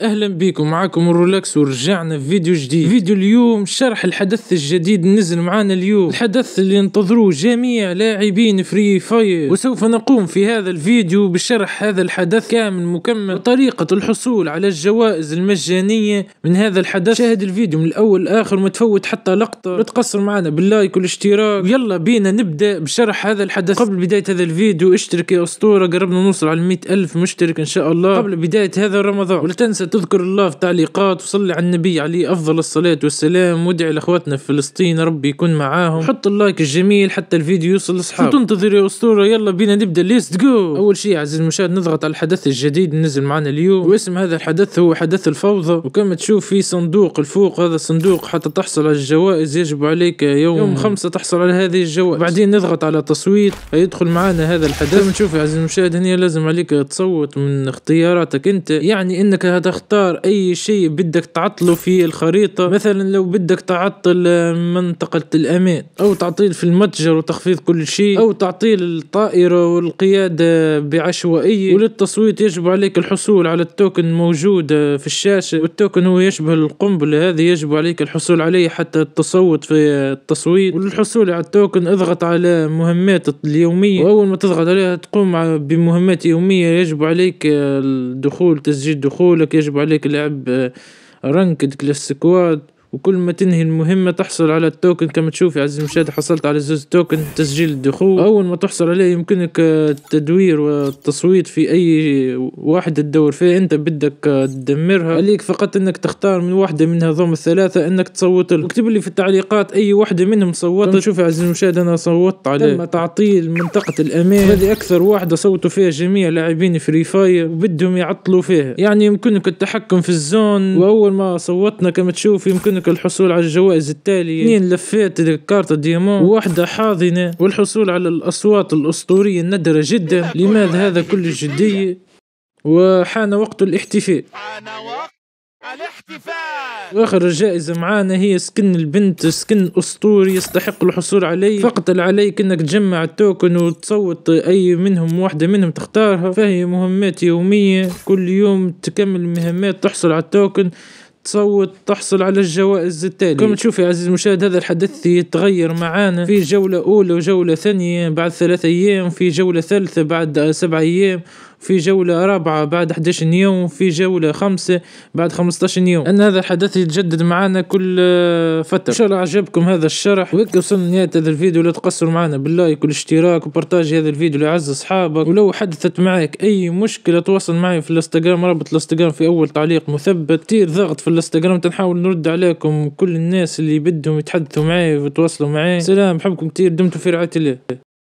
اهلا بيكم معكم الرولاكس ورجعنا في فيديو جديد فيديو اليوم شرح الحدث الجديد نزل معنا اليوم الحدث اللي ينتظروه جميع لاعبين فري فاير وسوف نقوم في هذا الفيديو بشرح هذا الحدث كامل مكمل وطريقة الحصول على الجوائز المجانية من هذا الحدث شاهد الفيديو من الاول لاخر وما تفوت حتى لقطة لا تقصر معنا باللايك والاشتراك يلا بينا نبدأ بشرح هذا الحدث قبل بداية هذا الفيديو اشترك يا اسطورة قربنا نوصل على 100 الف مشترك ان شاء الله قبل بداية هذا رمضان ولا تنسى تذكر الله في تعليقات وصلي على النبي عليه أفضل الصلاة والسلام وادعي لأخواتنا في فلسطين ربي يكون معاهم حط اللايك الجميل حتى الفيديو يوصل شو تنتظر يا أسطورة يلا بينا نبدأ ليست جو أول شيء عزيز المشاهد نضغط على الحدث الجديد اللي نزل معنا اليوم واسم هذا الحدث هو حدث الفوضى وكما تشوف في صندوق الفوق هذا الصندوق حتى تحصل على الجوائز يجب عليك يوم, يوم خمسة تحصل على هذه الجوائز بعدين نضغط على تصويت يدخل معنا هذا الحدث كما تشوف يا عزيز المشاهد هنا لازم عليك تصوت من اختياراتك انت يعني انك هذا تختار اي شيء بدك تعطله في الخريطة مثلا لو بدك تعطل آه، منطقة الامان او تعطيل في المتجر وتخفيض كل شيء او تعطيل الطائرة والقيادة بعشوائية وللتصويت يجب عليك الحصول على التوكن موجود آه، في الشاشة والتوكن هو يشبه القنبلة هذه يجب عليك الحصول عليه حتى تصوت في التصويت وللحصول على التوكن اضغط على مهمات اليومية وأول ما تضغط عليها تقوم بمهمات يومية يجب عليك آه، الدخول تسجيل دخولك يجب يجب عليك لعب آه، رانكد كلاس سكواد وكل ما تنهي المهمة تحصل على التوكن كما تشوف يا عزيزي المشاهد حصلت على زوز توكن تسجيل الدخول أول ما تحصل عليه يمكنك آه، التدوير والتصويت في أي واحدة تدور فيها أنت بدك آه، تدمرها عليك فقط أنك تختار من واحدة من هذوم الثلاثة أنك تصوت له واكتب لي في التعليقات أي واحدة منهم صوتت شوف يا عزيزي المشاهد أنا صوتت عليه تم تعطيل منطقة الأمان هذه أكثر واحدة صوتوا فيها جميع لاعبين فري فاير وبدهم يعطلوا فيها يعني يمكنك التحكم في الزون وأول ما صوتنا كما تشوف يمكنك هذاك الحصول على الجوائز التالية اثنين لفات الكارت ديمون واحدة حاضنة والحصول على الأصوات الأسطورية الندرة جدا لماذا هذا كل الجدية وحان وقت الاحتفال الاحتفال واخر جائزه معانا هي سكن البنت سكن اسطوري يستحق الحصول عليه فقط عليك انك تجمع التوكن وتصوت اي منهم واحده منهم تختارها فهي مهمات يوميه كل يوم تكمل مهمات تحصل على التوكن تصوت تحصل على الجوائز التالية كما تشوف يا عزيزي المشاهد هذا الحدث يتغير معانا في جولة أولى وجولة ثانية بعد ثلاثة أيام في جولة ثالثة بعد سبعة أيام في جولة رابعة بعد 11 يوم في جولة خمسة بعد 15 يوم أن هذا الحدث يتجدد معنا كل آه، فترة إن شاء الله عجبكم هذا الشرح وهيك وصلنا نهاية هذا الفيديو لا تقصروا معنا باللايك والاشتراك وبرتاج هذا الفيديو لأعز أصحابك ولو حدثت معك أي مشكلة تواصل معي في الانستغرام رابط الانستغرام في أول تعليق مثبت كتير ضغط في الانستغرام تنحاول نرد عليكم كل الناس اللي بدهم يتحدثوا معي ويتواصلوا معي سلام بحبكم كتير دمتم في رعاية الله